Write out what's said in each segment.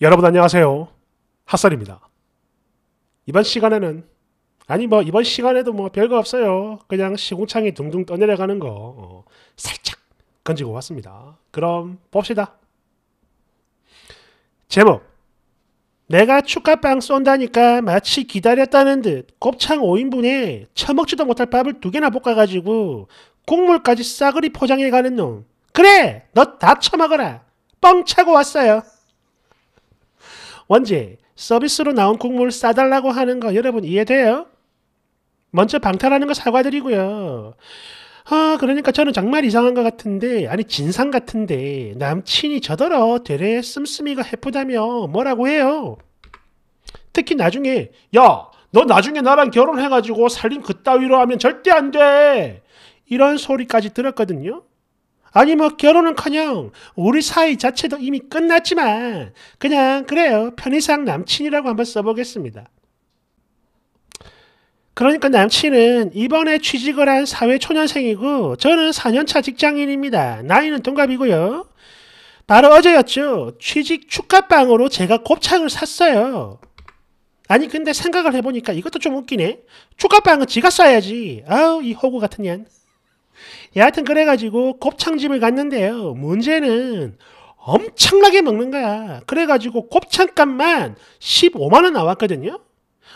여러분 안녕하세요. 핫설입니다. 이번 시간에는 아니 뭐 이번 시간에도 뭐 별거 없어요. 그냥 시공창이 둥둥 떠내려가는 거 어, 살짝 건지고 왔습니다. 그럼 봅시다. 제목 내가 축가빵 쏜다니까 마치 기다렸다는 듯 곱창 5인분에 처먹지도 못할 밥을 두 개나 볶아가지고 국물까지 싸그리 포장해가는 놈. 그래! 너 다 처먹어라! 뻥 차고 왔어요. 원제 서비스로 나온 국물 싸달라고 하는 거 여러분 이해돼요? 먼저 방탈하는 거 사과드리고요. 아, 그러니까 저는 정말 이상한 것 같은데, 아니, 진상 같은데, 남친이 저더러 되레 씀씀이가 해프다며 뭐라고 해요? 특히 나중에, 야, 너 나중에 나랑 결혼해가지고 살림 그따위로 하면 절대 안 돼! 이런 소리까지 들었거든요. 아니 뭐 결혼은커녕 우리 사이 자체도 이미 끝났지만 그냥 그래요 편의상 남친이라고 한번 써보겠습니다. 그러니까 남친은 이번에 취직을 한 사회초년생이고 저는 4년차 직장인입니다. 나이는 동갑이고요. 바로 어제였죠. 취직 축가빵으로 제가 곱창을 샀어요. 아니 근데 생각을 해보니까 이것도 좀 웃기네. 축가빵은 지가 싸야지. 아우 이 호구 같은 년. 예, 여하튼 그래가지고 곱창집을 갔는데요. 문제는 엄청나게 먹는 거야. 그래가지고 곱창값만 15만원 나왔거든요.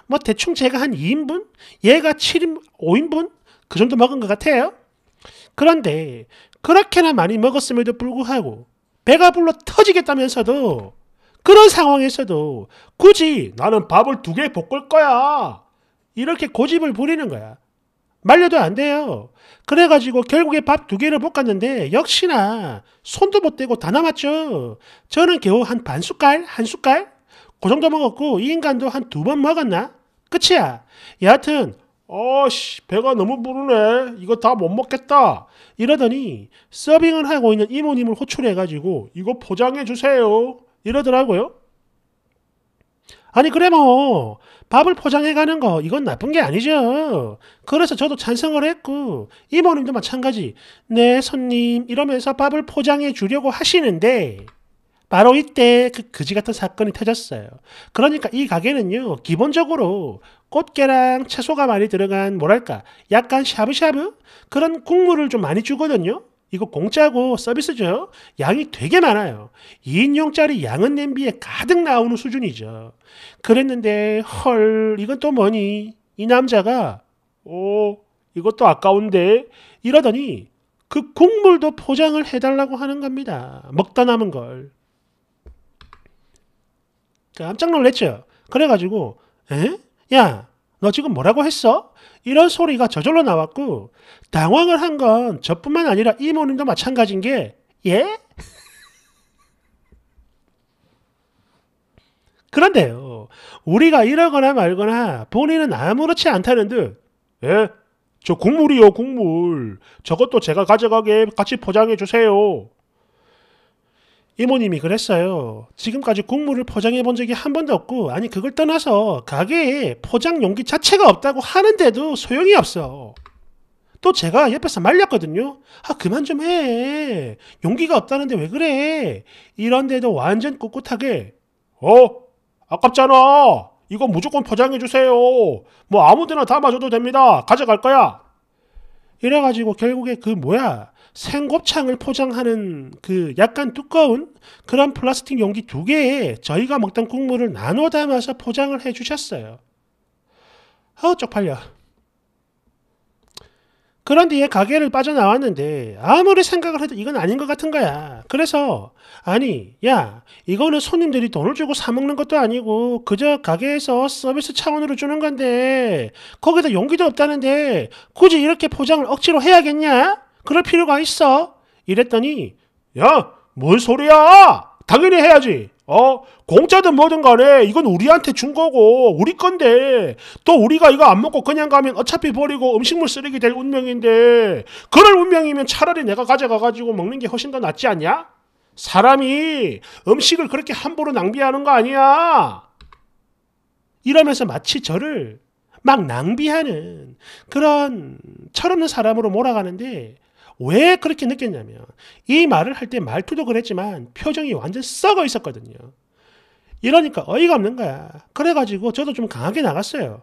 뭐 대충 제가 한 2인분? 얘가 7인, 5인분? 그 정도 먹은 것 같아요. 그런데 그렇게나 많이 먹었음에도 불구하고 배가 불러 터지겠다면서도 그런 상황에서도 굳이 나는 밥을 두 개 볶을 거야. 이렇게 고집을 부리는 거야. 말려도 안 돼요. 그래가지고 결국에 밥 두 개를 볶았는데 역시나 손도 못 대고 다 남았죠. 저는 겨우 한 반 숟갈, 한 숟갈? 그 정도 먹었고 이 인간도 한 두 번 먹었나? 끝이야. 여하튼 어씨 배가 너무 부르네 이거 다 못 먹겠다 이러더니 서빙을 하고 있는 이모님을 호출해가지고 이거 포장해 주세요 이러더라고요 아니 그래 뭐 밥을 포장해가는 거 이건 나쁜 게 아니죠. 그래서 저도 찬성을 했고 이모님도 마찬가지 네 손님 이러면서 밥을 포장해 주려고 하시는데 바로 이때 그 그지 같은 사건이 터졌어요. 그러니까 이 가게는요, 기본적으로 꽃게랑 채소가 많이 들어간 뭐랄까, 약간 샤브샤브? 그런 국물을 좀 많이 주거든요. 이거 공짜고 서비스죠. 양이 되게 많아요. 2인용짜리 양은 냄비에 가득 나오는 수준이죠. 그랬는데 헐 이건 또 뭐니? 이 남자가 오 어, 이것도 아까운데 이러더니 그 국물도 포장을 해달라고 하는 겁니다. 먹다 남은 걸. 깜짝 놀랬죠. 그래가지고 에? 야너 지금 뭐라고 했어? 이런 소리가 저절로 나왔고 당황을 한 건 저뿐만 아니라 이모님도 마찬가지인 게 예? 그런데요. 우리가 이러거나 말거나 본인은 아무렇지 않다는 듯 예? 저 국물이요 국물 저것도 제가 가져가게 같이 포장해 주세요 이모님이 그랬어요. 지금까지 국물을 포장해 본 적이 한 번도 없고, 아니, 그걸 떠나서 가게에 포장 용기 자체가 없다고 하는데도 소용이 없어. 또 제가 옆에서 말렸거든요. 아, 그만 좀 해. 용기가 없다는데 왜 그래? 이런데도 완전 꿋꿋하게, 어? 아깝잖아. 이거 무조건 포장해주세요. 뭐 아무데나 담아줘도 됩니다. 가져갈 거야. 이래가지고 결국에 그 뭐야 생곱창을 포장하는 그 약간 두꺼운 그런 플라스틱 용기 두 개에 저희가 먹던 국물을 나눠 담아서 포장을 해주셨어요. 어 쪽팔려. 그런 뒤에 가게를 빠져나왔는데 아무리 생각을 해도 이건 아닌 것 같은 거야. 그래서 아니 야 이거는 손님들이 돈을 주고 사 먹는 것도 아니고 그저 가게에서 서비스 차원으로 주는 건데 거기다 용기도 없다는데 굳이 이렇게 포장을 억지로 해야겠냐? 그럴 필요가 있어. 이랬더니 야 뭔 소리야? 당연히 해야지. 어? 공짜든 뭐든 간에 이건 우리한테 준 거고 우리 건데 또 우리가 이거 안 먹고 그냥 가면 어차피 버리고 음식물 쓰레기 될 운명인데 그럴 운명이면 차라리 내가 가져가 가지고 먹는 게 훨씬 더 낫지 않냐? 사람이 음식을 그렇게 함부로 낭비하는 거 아니야. 이러면서 마치 저를 막 낭비하는 그런 철없는 사람으로 몰아가는데 왜 그렇게 느꼈냐면 이 말을 할 때 말투도 그랬지만 표정이 완전 썩어 있었거든요. 이러니까 어이가 없는 거야. 그래가지고 저도 좀 강하게 나갔어요.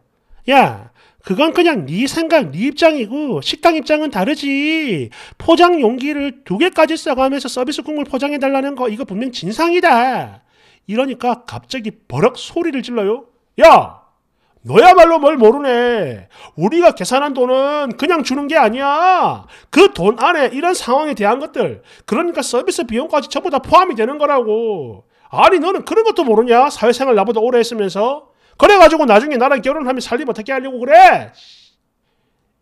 야, 그건 그냥 네 생각, 네 입장이고 식당 입장은 다르지. 포장 용기를 두 개까지 써가면서 서비스 국물 포장해달라는 거 이거 분명 진상이다. 이러니까 갑자기 버럭 소리를 질러요. 야, 너야말로 뭘 모르네. 우리가 계산한 돈은 그냥 주는 게 아니야. 그 돈 안에 이런 상황에 대한 것들, 그러니까 서비스 비용까지 전부 다 포함이 되는 거라고. 아니 너는 그런 것도 모르냐? 사회생활 나보다 오래 했으면서. 그래가지고 나중에 나랑 결혼하면 살림 어떻게 하려고 그래?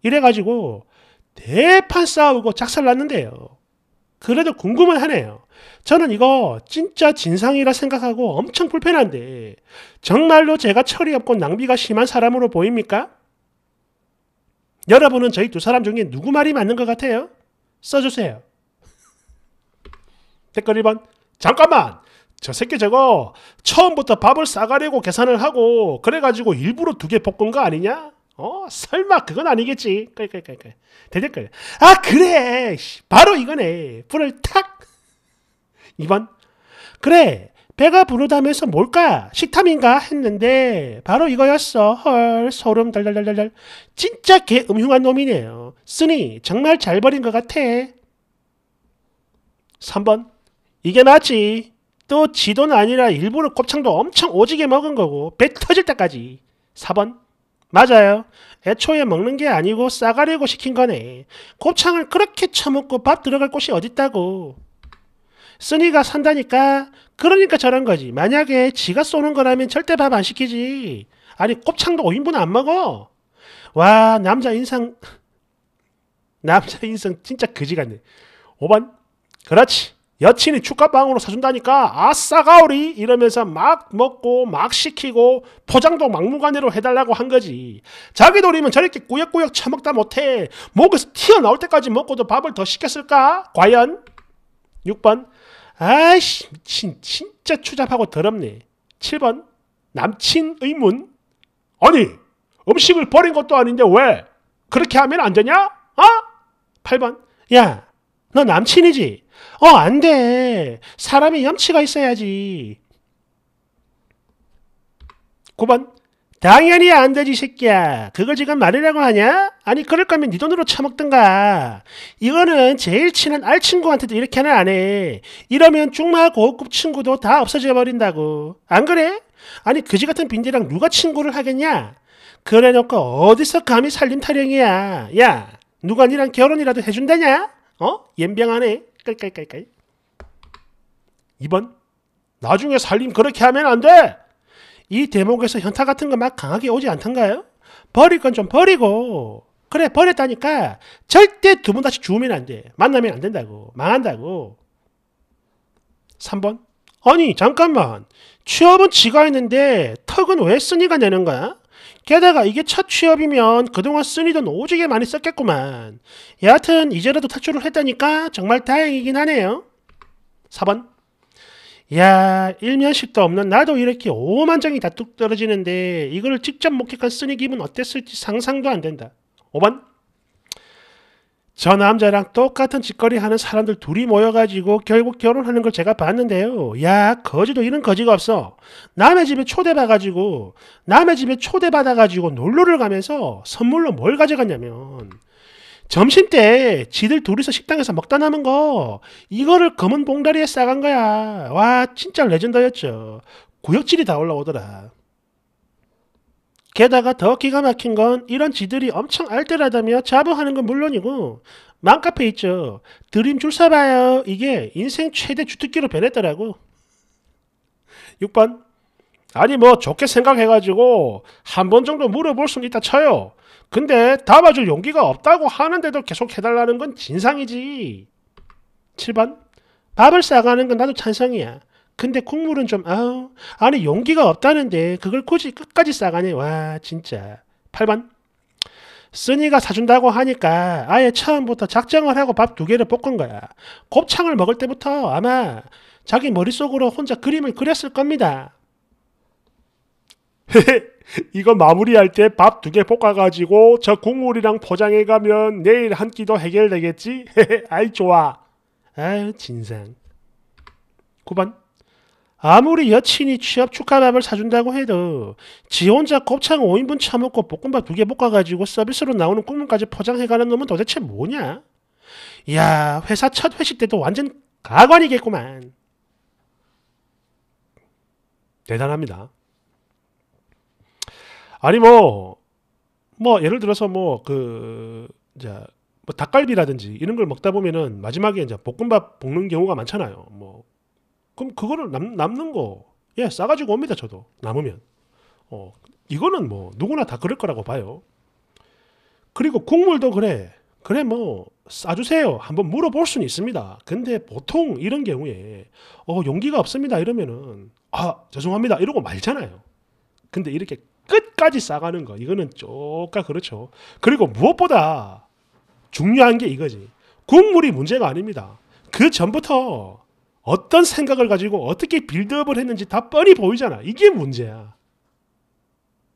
이래가지고 대판 싸우고 작살 났는데요. 그래도 궁금은 하네요. 저는 이거 진짜 진상이라 생각하고 엄청 불편한데 정말로 제가 철이 없고 낭비가 심한 사람으로 보입니까? 여러분은 저희 두 사람 중에 누구 말이 맞는 것 같아요? 써주세요. 댓글 1번 잠깐만 저 새끼 저거 처음부터 밥을 싸가려고 계산을 하고 그래가지고 일부러 두 개 볶은 거 아니냐? 어, 설마 그건 아니겠지. 깔깔깔깔. 대댓글. 아, 그래. 바로 이거네. 불을 탁. 2번. 그래. 배가 부르다면서 뭘까? 식탐인가? 했는데 바로 이거였어. 헐 소름 달달달달달. 진짜 개 음흉한 놈이네요. 쓰니 정말 잘 버린 것 같아. 3번. 이게 맞지. 또 지도는 아니라 일부러 곱창도 엄청 오지게 먹은 거고 배 터질 때까지. 4번. 맞아요. 애초에 먹는 게 아니고 싸가려고 시킨 거네. 곱창을 그렇게 처먹고 밥 들어갈 곳이 어딨다고. 쓰니가 산다니까 그러니까 저런 거지. 만약에 지가 쏘는 거라면 절대 밥 안 시키지. 아니 곱창도 5인분 안 먹어. 와 남자 인상 남자 인상 진짜 그지 같네. 5번 그렇지. 여친이 축가방으로 사준다니까 아싸 가오리 이러면서 막 먹고 막 시키고 포장도 막무가내로 해달라고 한 거지 자기 돌이면 저렇게 꾸역꾸역 처먹다 못해 목에서 튀어나올 때까지 먹고도 밥을 더 시켰을까? 과연? 6번 아이씨 미친 진짜 추잡하고 더럽네 7번 남친 의문 아니 음식을 버린 것도 아닌데 왜 그렇게 하면 안 되냐? 어? 8번 야 너 남친이지? 어, 안 돼. 사람이 염치가 있어야지. 9번. 당연히 안 되지, 새끼야. 그걸 지금 말이라고 하냐? 아니, 그럴 거면 네 돈으로 처먹든가. 이거는 제일 친한 알친구한테도 이렇게는 안 해. 이러면 중마 고급 친구도 다 없어져 버린다고. 안 그래? 아니, 그지 같은 빈대랑 누가 친구를 하겠냐? 그래 놓고 어디서 감히 살림 타령이야. 야, 누가 니랑 결혼이라도 해준다냐? 어? 옌병하네. 깔깔깔깔. 2번 나중에 살림 그렇게 하면 안 돼. 이 대목에서 현타 같은 거 막 강하게 오지 않던가요? 버릴 건 좀 버리고 그래 버렸다니까 절대 두 번 다시 주우면 안 돼. 만나면 안 된다고. 망한다고. 3번 아니 잠깐만 취업은 지가 했는데 턱은 왜 쓰니가 내는 거야? 게다가 이게 첫 취업이면 그동안 쓰니 돈 오지게 많이 썼겠구만. 여하튼 이제라도 탈출을 했다니까 정말 다행이긴 하네요. 4번 야 일면식도 없는 나도 이렇게 5만장이다 뚝 떨어지는데 이걸 직접 목격한 쓰니 기분 어땠을지 상상도 안 된다. 5번 저 남자랑 똑같은 짓거리 하는 사람들 둘이 모여가지고 결국 결혼하는 걸 제가 봤는데요. 야, 거지도 이런 거지가 없어. 남의 집에 초대받아가지고, 남의 집에 초대받아가지고 놀러를 가면서 선물로 뭘 가져갔냐면, 점심 때 지들 둘이서 식당에서 먹다 남은 거, 이거를 검은 봉다리에 싸간 거야. 와, 진짜 레전더였죠. 구역질이 다 올라오더라. 게다가 더 기가 막힌 건 이런 지들이 엄청 알뜰하다며 자부하는 건 물론이고 맘카페 있죠. 드림 줄 서봐요. 이게 인생 최대 주특기로 변했더라고. 6번 아니 뭐 좋게 생각해가지고 한 번 정도 물어볼 순 있다 쳐요. 근데 담아줄 용기가 없다고 하는데도 계속 해달라는 건 진상이지. 7번 밥을 싸가는 건 나도 찬성이야. 근데 국물은좀 아우 안에 용기가 없다는데 그걸 굳이 끝까지 싸가니 와 진짜 8번 쓰니가 사준다고 하니까 아예 처음부터 작정을 하고 밥 두 개를 볶은 거야 곱창을 먹을 때부터 아마 자기 머릿속으로 혼자 그림을 그렸을 겁니다 이거 마무리할 때 밥 두 개 볶아가지고 저 국물이랑 포장해가면 내일 한 끼도 해결되겠지? 아이 좋아 아유 진상 9번 아무리 여친이 취업 축하밥을 사준다고 해도 지 혼자 곱창 5인분 처먹고 볶음밥 두 개 볶아가지고 서비스로 나오는 꿈까지 포장해가는 놈은 도대체 뭐냐? 이야 회사 첫 회식 때도 완전 가관이겠구만. 대단합니다. 아니 뭐뭐 뭐 예를 들어서 뭐그 뭐 닭갈비라든지 이런 걸 먹다 보면은 마지막에 이제 볶음밥 볶는 경우가 많잖아요. 뭐 그럼 그거를 남, 남는 거, 예, 싸가지고 옵니다, 저도. 남으면. 어, 이거는 뭐, 누구나 다 그럴 거라고 봐요. 그리고 국물도 그래. 그래, 뭐, 싸주세요. 한번 물어볼 수는 있습니다. 근데 보통 이런 경우에, 어, 용기가 없습니다. 이러면은, 아, 죄송합니다. 이러고 말잖아요. 근데 이렇게 끝까지 싸가는 거, 이거는 쪼까 그렇죠. 그리고 무엇보다 중요한 게 이거지. 국물이 문제가 아닙니다. 그 전부터 어떤 생각을 가지고 어떻게 빌드업을 했는지 다 뻔히 보이잖아. 이게 문제야.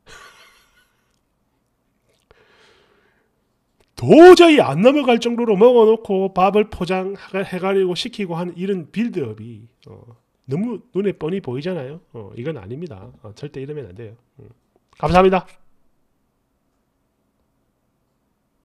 도저히 안 넘어갈 정도로 먹어놓고 밥을 포장해가지고 시키고 하는 이런 빌드업이 어, 너무 눈에 뻔히 보이잖아요. 어, 이건 아닙니다. 어, 절대 이러면 안 돼요. 음. 감사합니다.